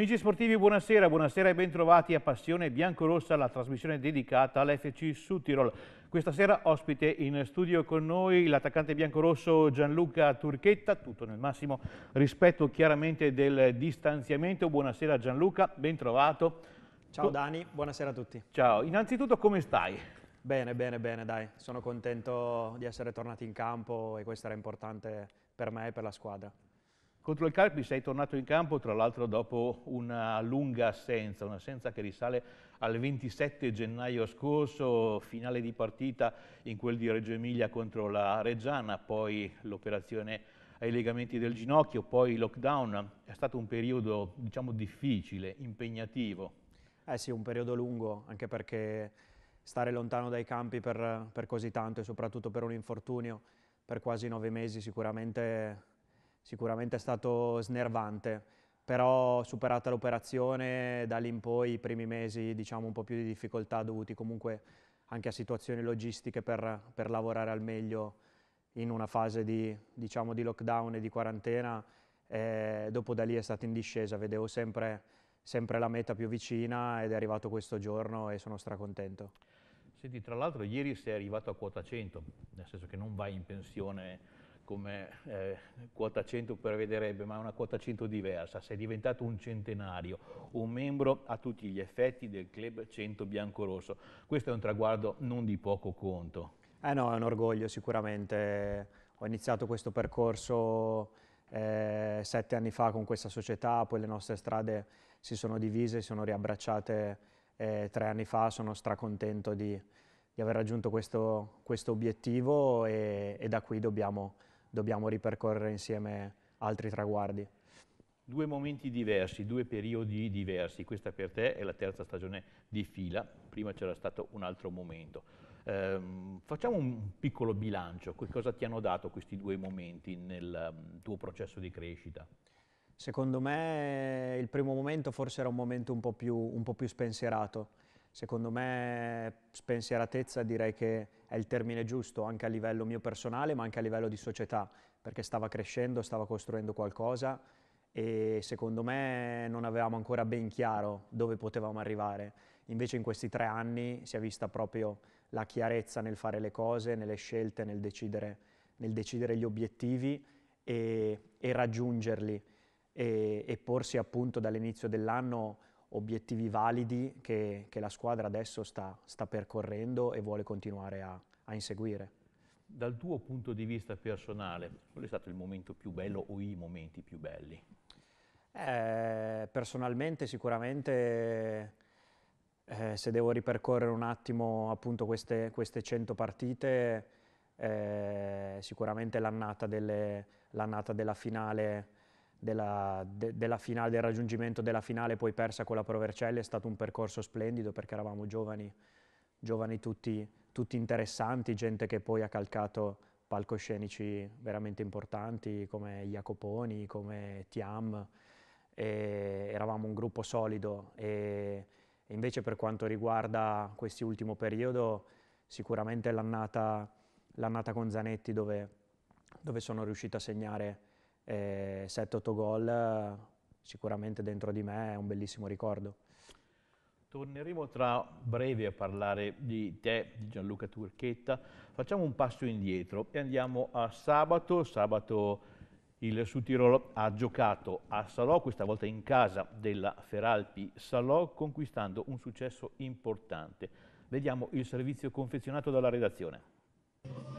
Amici sportivi, buonasera, buonasera e bentrovati a Passione Biancorossa, la trasmissione dedicata all'FC Sudtirol. Questa sera ospite in studio con noi l'attaccante biancorosso Gianluca Turchetta, tutto nel massimo rispetto chiaramente del distanziamento. Buonasera Gianluca, bentrovato. Ciao Dani, buonasera a tutti. Ciao, innanzitutto come stai? Bene, bene, bene, dai, sono contento di essere tornati in campo e questo era importante per me e per la squadra. Contro il Carpi sei tornato in campo, tra l'altro dopo una lunga assenza, un'assenza che risale al 27 gennaio scorso, finale di partita in quel di Reggio Emilia contro la Reggiana, poi l'operazione ai legamenti del ginocchio, poi lockdown. È stato un periodo, diciamo, difficile, impegnativo. Eh sì, un periodo lungo, anche perché stare lontano dai campi per, per così tanto e soprattutto per un infortunio per quasi nove mesi sicuramente Sicuramente è stato snervante, però superata l'operazione, da lì in poi i primi mesi diciamo un po' più di difficoltà dovuti comunque anche a situazioni logistiche per, per lavorare al meglio in una fase di, diciamo, di lockdown e di quarantena, e dopo da lì è stato in discesa, vedevo sempre, sempre la meta più vicina ed è arrivato questo giorno e sono stracontento. Senti, tra l'altro ieri sei arrivato a quota 100, nel senso che non vai in pensione come eh, quota 100 prevederebbe, ma è una quota 100 diversa. Sei diventato un centenario, un membro a tutti gli effetti del club 100 biancorosso. Questo è un traguardo non di poco conto. Eh no, è un orgoglio sicuramente. Ho iniziato questo percorso eh, sette anni fa con questa società, poi le nostre strade si sono divise, si sono riabbracciate eh, tre anni fa. Sono stracontento di, di aver raggiunto questo, questo obiettivo e, e da qui dobbiamo dobbiamo ripercorrere insieme altri traguardi. Due momenti diversi, due periodi diversi, questa per te è la terza stagione di fila, prima c'era stato un altro momento. Ehm, facciamo un piccolo bilancio, che cosa ti hanno dato questi due momenti nel mm, tuo processo di crescita? Secondo me il primo momento forse era un momento un po' più, un po più spensierato, Secondo me spensieratezza direi che è il termine giusto anche a livello mio personale ma anche a livello di società perché stava crescendo, stava costruendo qualcosa e secondo me non avevamo ancora ben chiaro dove potevamo arrivare. Invece in questi tre anni si è vista proprio la chiarezza nel fare le cose, nelle scelte, nel decidere, nel decidere gli obiettivi e, e raggiungerli e, e porsi appunto dall'inizio dell'anno obiettivi validi che, che la squadra adesso sta, sta, percorrendo e vuole continuare a, a inseguire. Dal tuo punto di vista personale, qual è stato il momento più bello o i momenti più belli? Eh, personalmente sicuramente eh, se devo ripercorrere un attimo appunto queste, queste 100 partite, eh, sicuramente l'annata della finale della, de, della finale, del raggiungimento della finale poi persa con la Provercelli è stato un percorso splendido perché eravamo giovani, giovani tutti, tutti interessanti, gente che poi ha calcato palcoscenici veramente importanti come Jacoponi, come Tiam, eravamo un gruppo solido e invece per quanto riguarda questi ultimo periodo sicuramente l'annata con Zanetti dove, dove sono riuscito a segnare 7-8 eh, gol sicuramente dentro di me è un bellissimo ricordo. Torneremo tra breve a parlare di te, di Gianluca Turchetta. Facciamo un passo indietro e andiamo a sabato. Sabato il su Tirolo ha giocato a Salò, questa volta in casa della Feralpi Salò, conquistando un successo importante. Vediamo il servizio confezionato dalla redazione.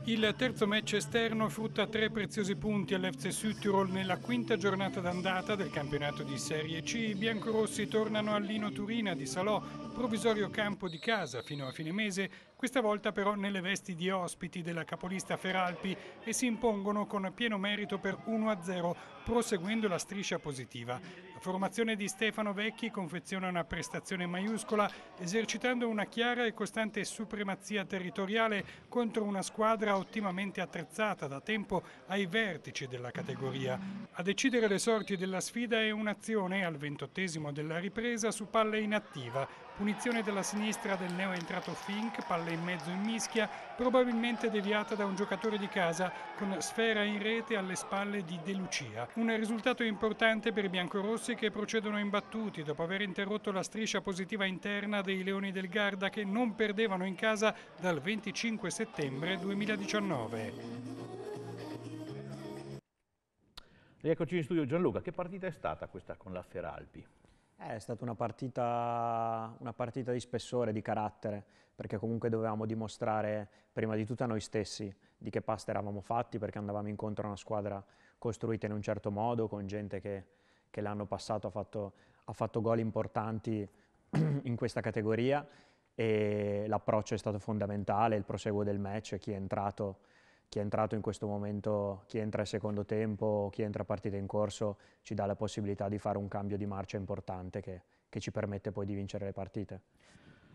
Il terzo match esterno frutta tre preziosi punti all'FC Südtirol nella quinta giornata d'andata del campionato di Serie C. I biancorossi tornano all'Ino Turina di Salò, provvisorio campo di casa fino a fine mese, questa volta però nelle vesti di ospiti della capolista Feralpi e si impongono con pieno merito per 1-0, proseguendo la striscia positiva. La formazione di Stefano Vecchi confeziona una prestazione maiuscola, esercitando una chiara e costante supremazia territoriale contro una squadra squadra ottimamente attrezzata da tempo ai vertici della categoria. A decidere le sorti della sfida è un'azione al ventottesimo della ripresa su palla inattiva Punizione della sinistra del neoentrato Fink, palla in mezzo in mischia, probabilmente deviata da un giocatore di casa con sfera in rete alle spalle di De Lucia. Un risultato importante per i biancorossi che procedono imbattuti dopo aver interrotto la striscia positiva interna dei Leoni del Garda che non perdevano in casa dal 25 settembre 2019. Rieccoci in studio Gianluca, che partita è stata questa con la Feralpi? Eh, è stata una partita, una partita, di spessore, di carattere, perché comunque dovevamo dimostrare prima di tutto a noi stessi di che pasta eravamo fatti, perché andavamo incontro a una squadra costruita in un certo modo, con gente che, che l'anno passato ha fatto, ha fatto gol importanti in questa categoria e l'approccio è stato fondamentale, il proseguo del match, chi è entrato chi è entrato in questo momento, chi entra al secondo tempo, chi entra a partita in corso, ci dà la possibilità di fare un cambio di marcia importante che, che ci permette poi di vincere le partite.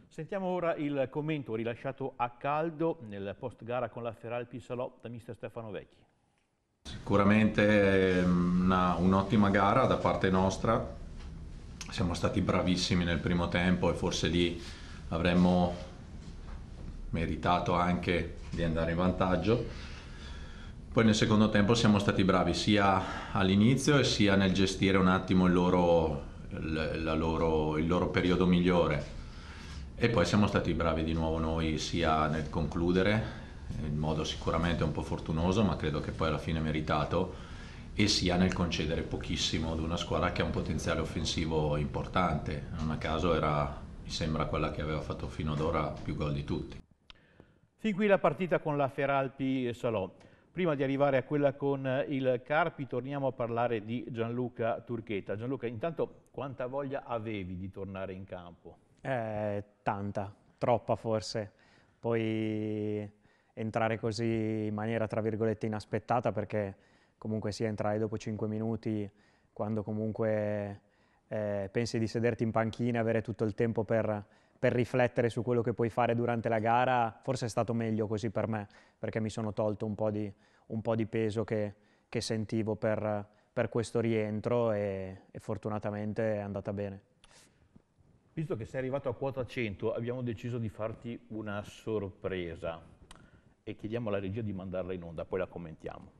Sentiamo ora il commento rilasciato a caldo nel post gara con la Feral Pisalò da mister Stefano Vecchi. Sicuramente ehm, un'ottima gara da parte nostra, siamo stati bravissimi nel primo tempo e forse lì avremmo meritato anche di andare in vantaggio. Poi nel secondo tempo siamo stati bravi sia all'inizio sia nel gestire un attimo il loro, loro, il loro periodo migliore. E poi siamo stati bravi di nuovo noi sia nel concludere, in modo sicuramente un po' fortunoso, ma credo che poi alla fine meritato, e sia nel concedere pochissimo ad una squadra che ha un potenziale offensivo importante. Non a caso era, mi sembra, quella che aveva fatto fino ad ora più gol di tutti. Fin qui la partita con la Feralpi Salò. Prima di arrivare a quella con eh, il Carpi torniamo a parlare di Gianluca Turchetta. Gianluca, intanto quanta voglia avevi di tornare in campo? Eh, tanta, troppa forse. Poi entrare così in maniera tra virgolette inaspettata perché comunque sia entrare dopo 5 minuti quando comunque eh, pensi di sederti in panchina e avere tutto il tempo per per riflettere su quello che puoi fare durante la gara, forse è stato meglio così per me, perché mi sono tolto un po' di, un po di peso che, che sentivo per, per, questo rientro e, e fortunatamente è andata bene. Visto che sei arrivato a quota 100, abbiamo deciso di farti una sorpresa e chiediamo alla regia di mandarla in onda, poi la commentiamo.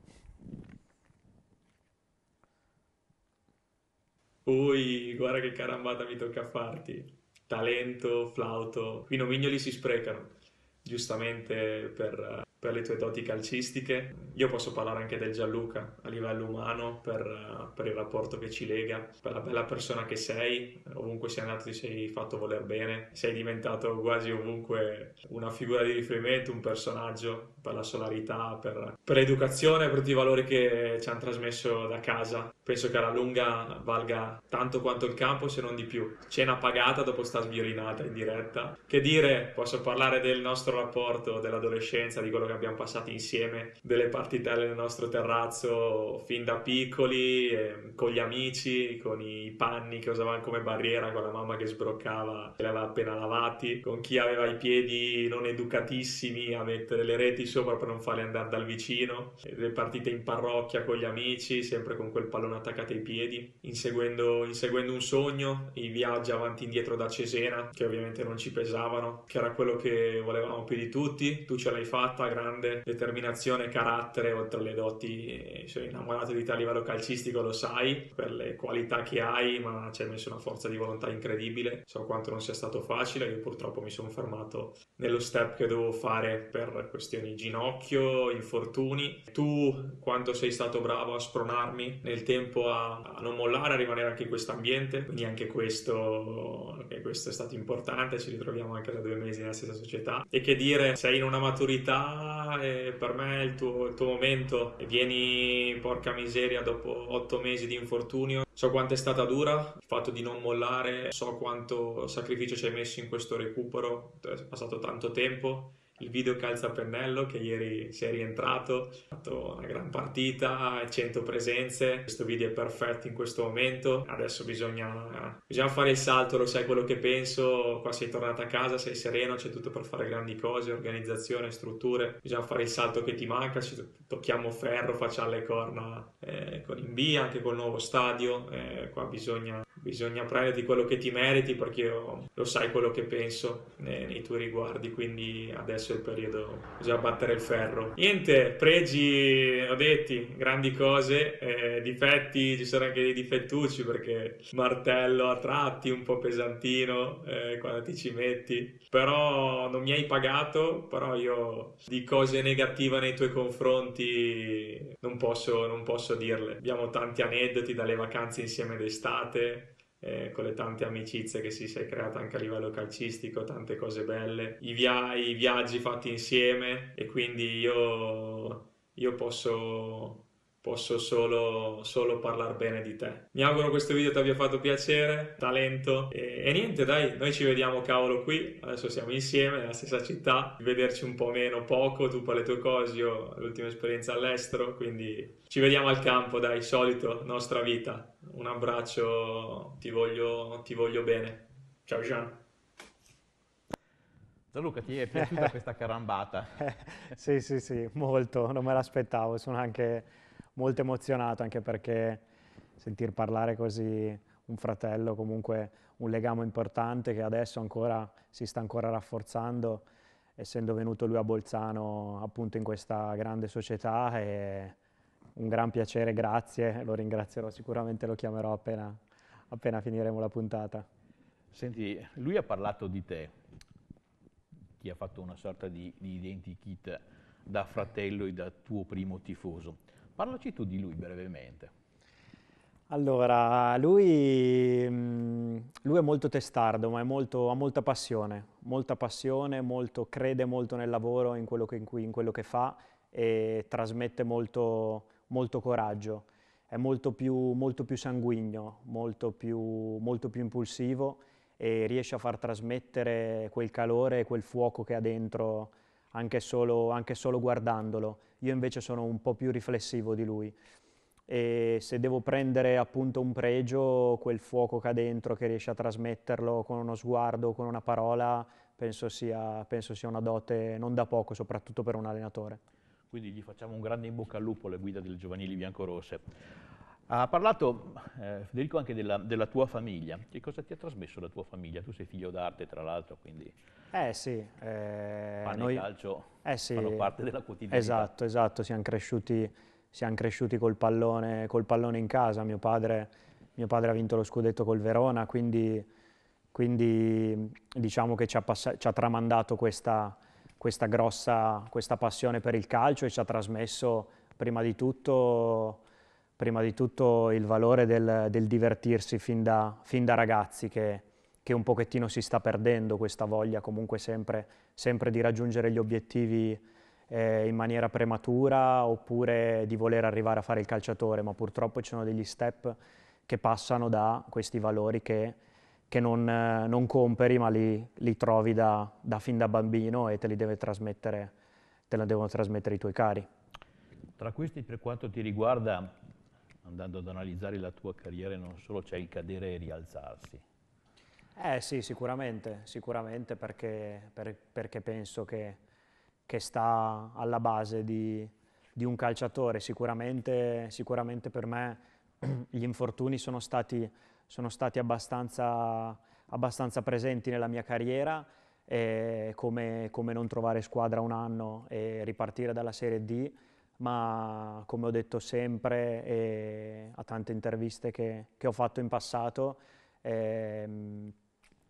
Ui, guarda che carambata mi tocca farti talento, flauto, i nomignoli si sprecano giustamente per eh, per le tue doti calcistiche. Io posso parlare anche del Gianluca a livello umano, per, eh, per, il rapporto che ci lega, per la bella persona che sei, ovunque sei andato ti sei fatto voler bene, sei diventato quasi ovunque una figura di riferimento, un personaggio per la solarità, per, per l'educazione, per tutti i valori che ci hanno trasmesso da casa. Penso che alla lunga valga tanto quanto il campo, se non di più. Cena pagata dopo sta sbiorinata in diretta. Che dire, posso parlare del nostro rapporto, dell'adolescenza, di quello che abbiamo passato insieme delle partite nel nostro terrazzo oh, fin da piccoli, eh, con gli amici, con i panni che usavamo come barriera, con la mamma che sbroccava e li aveva appena lavati, con chi aveva i piedi non educatissimi a mettere le reti sopra per non farle andare dal vicino, le partite in parrocchia con gli amici, sempre con quel pallone attaccato ai piedi, inseguendo, inseguendo un sogno, i viaggi avanti e indietro da Cesena, che ovviamente non ci pesavano, che era quello che volevamo più di tutti, tu ce l'hai fatta, grande determinazione, e carattere, oltre alle doti, eh, sono innamorato di te a livello calcistico, lo sai, per le qualità che hai, ma ci hai messo una forza di volontà incredibile, so quanto non sia stato facile, io purtroppo mi sono fermato nello step che dovevo fare per questioni ginocchio, infortuni. Tu quanto sei stato bravo a spronarmi nel tempo a, a non mollare, a rimanere anche in questo ambiente, quindi anche questo, anche questo è stato importante, ci ritroviamo anche da due mesi nella stessa società. E che dire, sei in una maturità ah, per me è il tuo, il tuo momento, e vieni, porca miseria, dopo otto mesi di infortunio. So quanto è stata dura, il fatto di non mollare, so quanto sacrificio ci hai messo in questo recupero, è passato tanto tempo il video calza pennello che ieri si è rientrato, ha fatto una gran partita, 100 presenze, questo video è perfetto in questo momento, adesso bisogna, bisogna fare il salto, lo sai quello che penso, qua sei tornato a casa, sei sereno, c'è tutto per fare grandi cose, organizzazione, strutture, bisogna fare il salto che ti manca, ci tocchiamo ferro, facciamo le corna eh, con Inbi, anche col nuovo stadio, eh, qua bisogna bisogna prenderti quello che ti meriti perché io lo sai quello che penso nei, nei tuoi riguardi, quindi adesso è il periodo, bisogna battere il ferro. Niente, pregi, ho detto grandi cose, eh, difetti, ci sono anche dei difettucci perché martello a tratti, un po' pesantino eh, quando ti ci metti, però non mi hai pagato, però io di cose negative nei tuoi confronti non posso, non posso dirle. Abbiamo tanti aneddoti dalle vacanze insieme d'estate, eh, con le tante amicizie che si, si è anche a livello calcistico, tante cose belle, i, via- i viaggi fatti insieme e quindi io, io posso posso solo, solo parlare bene di te. Mi auguro questo video ti abbia fatto piacere, talento e, e, niente dai, noi ci vediamo cavolo qui, adesso siamo insieme nella stessa città, vederci un po' meno poco, tu per le tue cose, io l'ultima esperienza all'estero, quindi ci vediamo al campo dai, solito, nostra vita. Un abbraccio, ti voglio, ti voglio bene. Ciao Gian. Luca, ti è piaciuta questa carambata? sì, sì, sì, molto, non me l'aspettavo, sono anche molto emozionato anche perché sentir parlare così un fratello, comunque un legame importante che adesso ancora si sta ancora rafforzando, essendo venuto lui a Bolzano appunto in questa grande società e un gran piacere, grazie, lo ringrazierò sicuramente, lo chiamerò appena, appena finiremo la puntata. Senti, lui ha parlato di te, ti ha fatto una sorta di, di identikit da fratello e da tuo primo tifoso. Parlaci tu di lui brevemente. Allora, lui, mm, lui è molto testardo, ma molto, ha molta passione, molta passione, molto, crede molto nel lavoro, in quello che, in cui, in quello che fa e trasmette molto, molto coraggio. È molto più, molto più sanguigno, molto più, molto più impulsivo e riesce a far trasmettere quel calore e quel fuoco che ha dentro anche solo, anche solo guardandolo. Io invece sono un po' più riflessivo di lui e se devo prendere appunto un pregio, quel fuoco che ha dentro, che riesce a trasmetterlo con uno sguardo, con una parola, penso sia, penso sia, una dote non da poco, soprattutto per un allenatore. Quindi gli facciamo un grande in bocca al lupo alle guida delle giovanili biancorosse. Ha parlato, eh, Federico, anche della, della, tua famiglia. Che cosa ti ha trasmesso la tua famiglia? Tu sei figlio d'arte, tra l'altro, quindi... Eh sì. Eh, fanno noi... calcio, eh sì, fanno parte della quotidianità. Esatto, esatto. Siamo cresciuti, siamo cresciuti col, pallone, col pallone in casa. Mio padre, mio padre ha vinto lo scudetto col Verona, quindi, quindi diciamo che ci ha, ci ha tramandato questa, questa grossa questa passione per il calcio e ci ha trasmesso, prima di tutto prima di tutto il valore del, del divertirsi fin da, fin da ragazzi che, che, un pochettino si sta perdendo questa voglia comunque sempre, sempre di raggiungere gli obiettivi eh, in maniera prematura oppure di voler arrivare a fare il calciatore, ma purtroppo ci sono degli step che passano da questi valori che, che non, eh, non, comperi ma li, li trovi da, da, fin da bambino e te li deve trasmettere, te la devono trasmettere i tuoi cari. Tra questi, per quanto ti riguarda, andando ad analizzare la tua carriera non solo c'è il cadere e rialzarsi. Eh sì, sicuramente, sicuramente perché, per, perché penso che, che, sta alla base di, di un calciatore. Sicuramente, sicuramente, per me gli infortuni sono stati, sono stati abbastanza, abbastanza presenti nella mia carriera come, come, non trovare squadra un anno e ripartire dalla Serie D ma come ho detto sempre e a tante interviste che, che ho fatto in passato, ehm,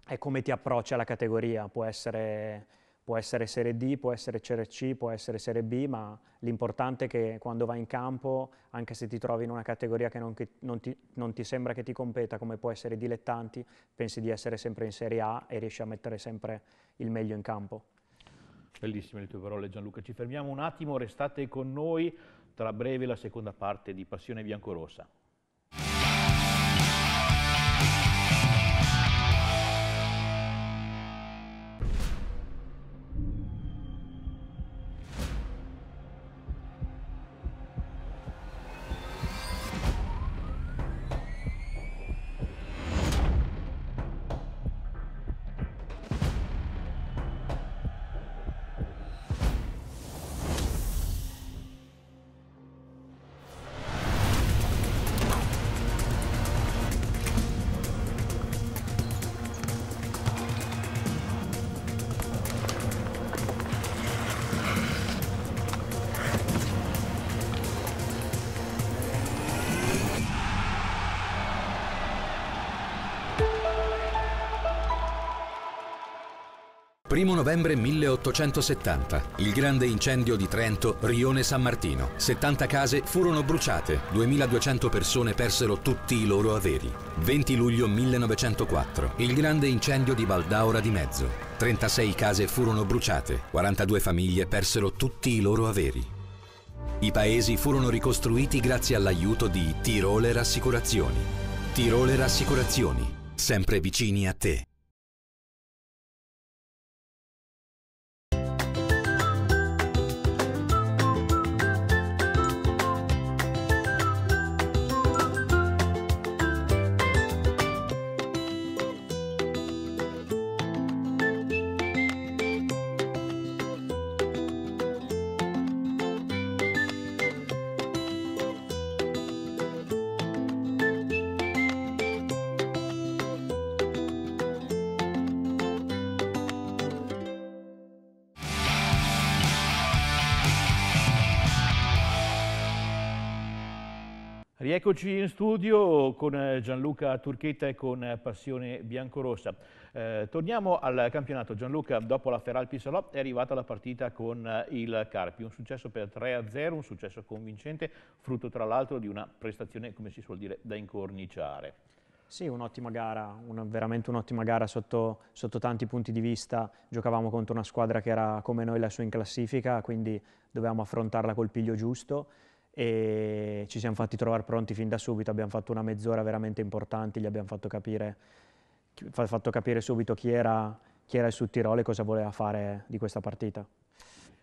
è come ti approcci alla categoria, può essere, può essere, Serie D, può essere Serie C, può essere Serie B, ma l'importante è che quando vai in campo, anche se ti trovi in una categoria che non, che non, ti, non ti sembra che ti competa, come può essere dilettanti, pensi di essere sempre in Serie A e riesci a mettere sempre il meglio in campo. Bellissime le tue parole Gianluca, ci fermiamo un attimo, restate con noi, tra breve la seconda parte di Passione Biancorossa. 1 novembre 1870, il grande incendio di Trento, Rione San Martino. 70 case furono bruciate, 2200 persone persero tutti i loro averi. 20 luglio 1904, il grande incendio di Valdaura di Mezzo. 36 case furono bruciate, 42 famiglie persero tutti i loro averi. I paesi furono ricostruiti grazie all'aiuto di Tirole Rassicurazioni. Tirole Rassicurazioni, sempre vicini a te. Rieccoci in studio con eh, Gianluca Turchetta e con eh, Passione Biancorossa. Eh, torniamo al campionato. Gianluca, dopo la Feralpi Salò è arrivata la partita con eh, il Carpi. Un successo per 3-0, un successo convincente, frutto tra l'altro di una prestazione, come si suol dire, da incorniciare. Sì, un'ottima gara, una, veramente un'ottima gara sotto, sotto tanti punti di vista. Giocavamo contro una squadra che era come noi la sua in classifica, quindi dovevamo affrontarla col piglio giusto e ci siamo fatti trovare pronti fin da subito, abbiamo fatto una mezz'ora veramente importante, gli abbiamo fatto capire, fatto capire subito chi era, chi era il Sud Tirolo e cosa voleva fare di questa partita.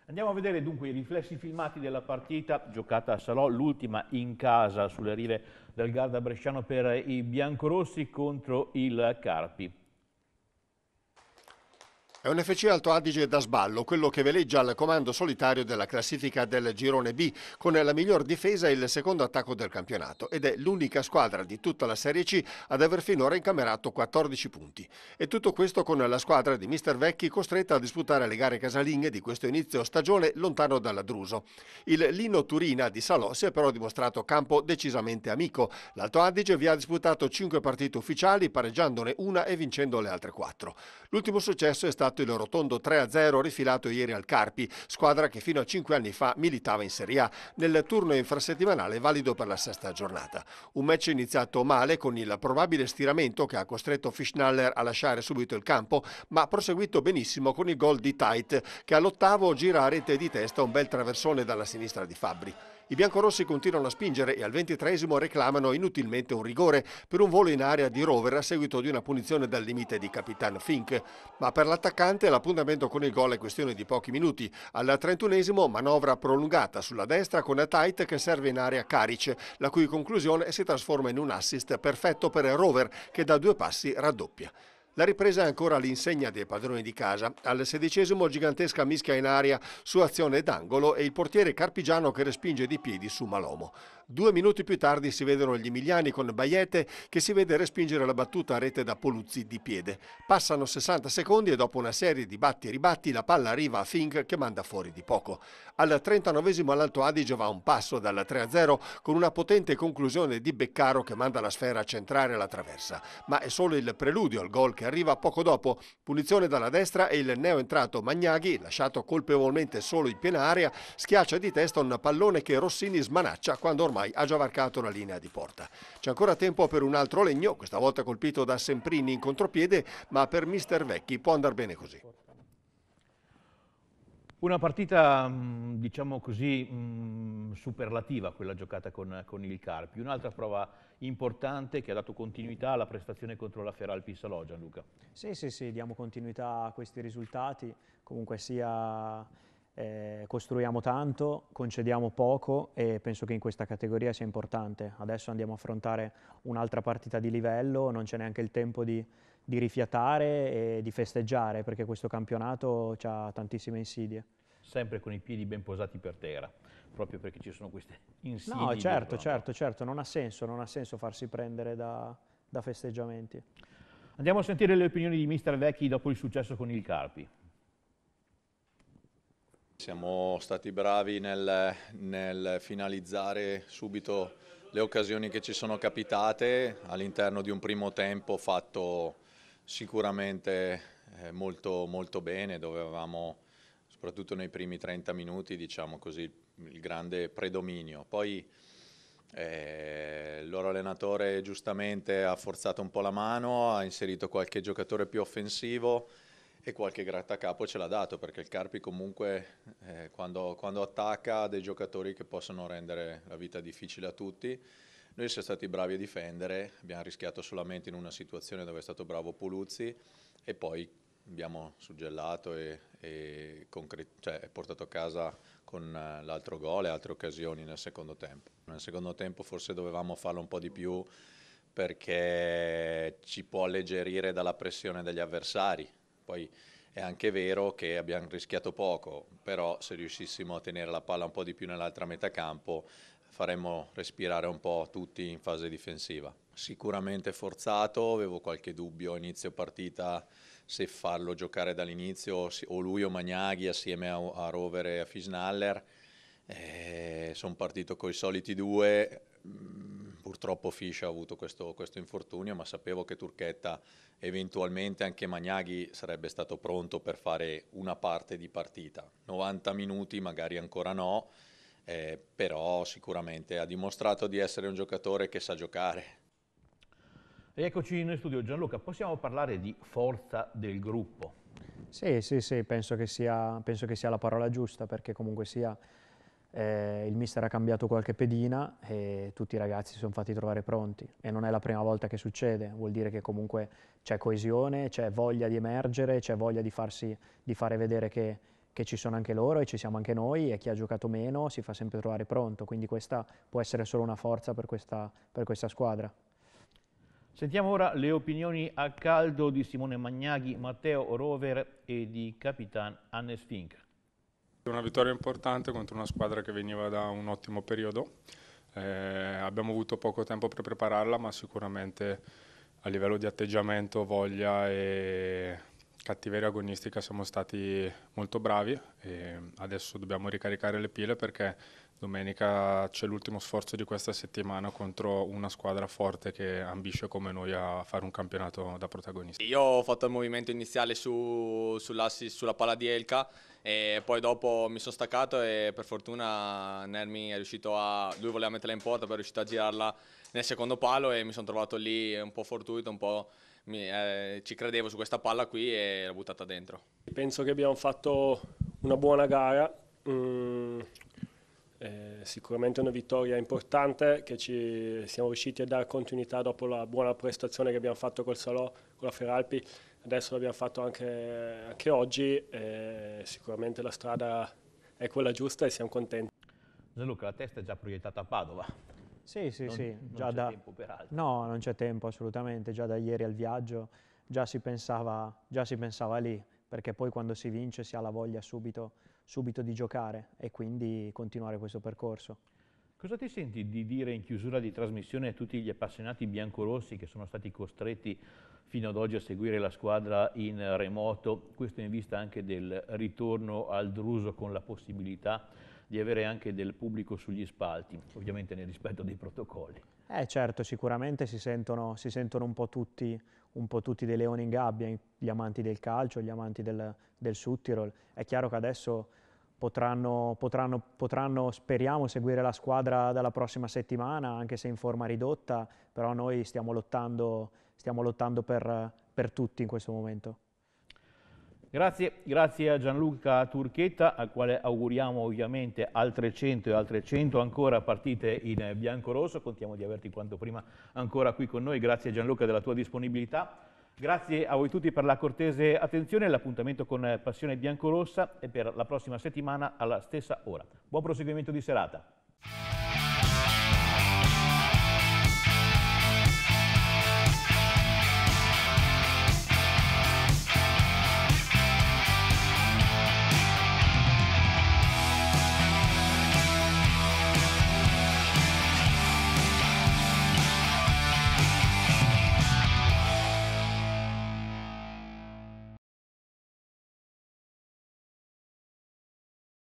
Andiamo a vedere dunque i riflessi filmati della partita giocata a Salò, l'ultima in casa sulle rive del Garda Bresciano per i biancorossi contro il Carpi. È un FC Alto Adige da sballo, quello che veleggia al comando solitario della classifica del girone B, con la miglior difesa e il secondo attacco del campionato, ed è l'unica squadra di tutta la Serie C ad aver finora incamerato 14 punti. E tutto questo con la squadra di Mister Vecchi costretta a disputare le gare casalinghe di questo inizio stagione lontano dalla Druso. Il Lino Turina di Salò si è però dimostrato campo decisamente amico. L'Alto Adige vi ha disputato 5 partite ufficiali, pareggiandone una e vincendo le altre 4. L'ultimo successo è stato fatto il rotondo 3-0 rifilato ieri al Carpi, squadra che fino a 5 anni fa militava in Serie A, nel turno infrasettimanale valido per la sesta giornata. Un match iniziato male con il probabile stiramento che ha costretto Fischnaller a lasciare subito il campo, ma proseguito benissimo con il gol di Tite, che all'ottavo gira a rete di testa un bel traversone dalla sinistra di Fabri. I biancorossi continuano a spingere e al ventitresimo reclamano inutilmente un rigore per un volo in area di rover a seguito di una punizione dal limite di Capitan Fink. Ma per l'attaccante l'appuntamento con il gol è questione di pochi minuti. Al trentunesimo manovra prolungata sulla destra con Tait che serve in area Caric, la cui conclusione si trasforma in un assist perfetto per Rover che da due passi raddoppia. La ripresa è ancora l'insegna dei padroni di casa. Al sedicesimo gigantesca mischia in aria su azione d'angolo e il portiere Carpigiano che respinge di piedi su Malomo. Due minuti più tardi si vedono gli emiliani con Baiete che si vede respingere la battuta a rete da Poluzzi di piede. Passano 60 secondi e dopo una serie di batti e ribatti la palla arriva a Fink che manda fuori di poco. Al 39 all'Alto Adige va un passo dal 3-0 con una potente conclusione di Beccaro che manda la sfera a centrare la traversa. Ma è solo il preludio al gol che arriva poco dopo. Punizione dalla destra e il neo entrato Magnaghi, lasciato colpevolmente solo in piena area, schiaccia di testa un pallone che Rossini smanaccia quando ormai ormai ha già varcato la linea di porta. C'è ancora tempo per un altro legno, questa volta colpito da Semprini in contropiede, ma per mister Vecchi può andare bene così. Una partita, mm, diciamo così, mm, superlativa quella giocata con, con il Carpi. Un'altra prova importante che ha dato continuità alla prestazione contro la Feralpi Salò, Gianluca. Sì, sì, sì, diamo continuità a questi risultati. Comunque sia eh, costruiamo tanto, concediamo poco e penso che in questa categoria sia importante. Adesso andiamo a affrontare un'altra partita di livello, non c'è neanche il tempo di, di, rifiatare e di festeggiare perché questo campionato ha tantissime insidie. Sempre con i piedi ben posati per terra, proprio perché ci sono queste insidie. Certo, no, certo, certo, certo, non ha senso, non ha senso farsi prendere da, da festeggiamenti. Andiamo a sentire le opinioni di mister Vecchi dopo il successo con il Carpi. Siamo stati bravi nel, nel, finalizzare subito le occasioni che ci sono capitate all'interno di un primo tempo fatto sicuramente eh, molto, molto bene, dove avevamo soprattutto nei primi 30 minuti diciamo così, il grande predominio. Poi eh, il loro allenatore giustamente ha forzato un po' la mano, ha inserito qualche giocatore più offensivo, e qualche grattacapo ce l'ha dato perché il Carpi comunque eh, quando, quando, attacca ha dei giocatori che possono rendere la vita difficile a tutti. Noi siamo stati bravi a difendere, abbiamo rischiato solamente in una situazione dove è stato bravo Puluzzi e poi abbiamo suggellato e, e cioè, portato a casa con l'altro gol e altre occasioni nel secondo tempo. Nel secondo tempo forse dovevamo farlo un po' di più perché ci può alleggerire dalla pressione degli avversari, poi è anche vero che abbiamo rischiato poco, però se riuscissimo a tenere la palla un po' di più nell'altra metà campo faremmo respirare un po' tutti in fase difensiva. Sicuramente forzato, avevo qualche dubbio a inizio partita se farlo giocare dall'inizio o lui o Magnaghi assieme a, Rover e a Fisnaller. Eh, Sono partito con i soliti due, Purtroppo Fish ha avuto questo, questo infortunio, ma sapevo che Turchetta, eventualmente anche Magnaghi, sarebbe stato pronto per fare una parte di partita. 90 minuti magari ancora no, eh, però sicuramente ha dimostrato di essere un giocatore che sa giocare. Rieccoci in studio Gianluca, possiamo parlare di forza del gruppo? Sì, sì, sì, penso che sia, penso che sia la parola giusta perché comunque sia eh, il mister ha cambiato qualche pedina e tutti i ragazzi si sono fatti trovare pronti e non è la prima volta che succede, vuol dire che comunque c'è coesione, c'è voglia di emergere, c'è voglia di, farsi, di fare vedere che, che, ci sono anche loro e ci siamo anche noi e chi ha giocato meno si fa sempre trovare pronto, quindi questa può essere solo una forza per questa, per questa squadra. Sentiamo ora le opinioni a caldo di Simone Magnaghi, Matteo Rover e di Capitan Hannes Finca. Una vittoria importante contro una squadra che veniva da un ottimo periodo. Eh, abbiamo avuto poco tempo per prepararla, ma sicuramente a livello di atteggiamento, voglia e cattiveria agonistica siamo stati molto bravi. E adesso dobbiamo ricaricare le pile perché Domenica c'è l'ultimo sforzo di questa settimana contro una squadra forte che ambisce come noi a fare un campionato da protagonista. Io ho fatto il movimento iniziale su, sulla palla di Elka e poi dopo mi sono staccato e per fortuna Nermi è riuscito a... lui voleva metterla in porta, poi è riuscito a girarla nel secondo palo e mi sono trovato lì un po' fortuito, un po'... Mi, eh, ci credevo su questa palla qui e l'ho buttata dentro. Penso che abbiamo fatto una buona gara. Mm eh, sicuramente una vittoria importante che ci siamo riusciti a dare continuità dopo la buona prestazione che abbiamo fatto col Salò, con la Feralpi, adesso l'abbiamo fatto anche, anche oggi, eh, sicuramente la strada è quella giusta e siamo contenti. Gianluca, la testa è già proiettata a Padova. Sì, sì, non, sì. Non già da... tempo peraltro. No, non c'è tempo assolutamente, già da ieri al viaggio già si pensava, già si pensava lì perché poi quando si vince si ha la voglia subito, subito di giocare e quindi continuare questo percorso. Cosa ti senti di dire in chiusura di trasmissione a tutti gli appassionati biancorossi che sono stati costretti fino ad oggi a seguire la squadra in remoto, questo in vista anche del ritorno al Druso con la possibilità di avere anche del pubblico sugli spalti, ovviamente nel rispetto dei protocolli. Eh certo, sicuramente si sentono, si sentono un, po tutti, un, po tutti, dei leoni in gabbia, gli amanti del calcio, gli amanti del, del Sud Tirol. È chiaro che adesso potranno, potranno, potranno, speriamo, seguire la squadra dalla prossima settimana, anche se in forma ridotta, però noi stiamo lottando, stiamo lottando per, per tutti in questo momento. Grazie, grazie a Gianluca Turchetta, al quale auguriamo ovviamente altre 100 e altre 100 ancora partite in bianco-rosso. Contiamo di averti quanto prima ancora qui con noi. Grazie Gianluca della tua disponibilità. Grazie a voi tutti per la cortese attenzione. L'appuntamento con Passione Biancorossa è per la prossima settimana alla stessa ora. Buon proseguimento di serata.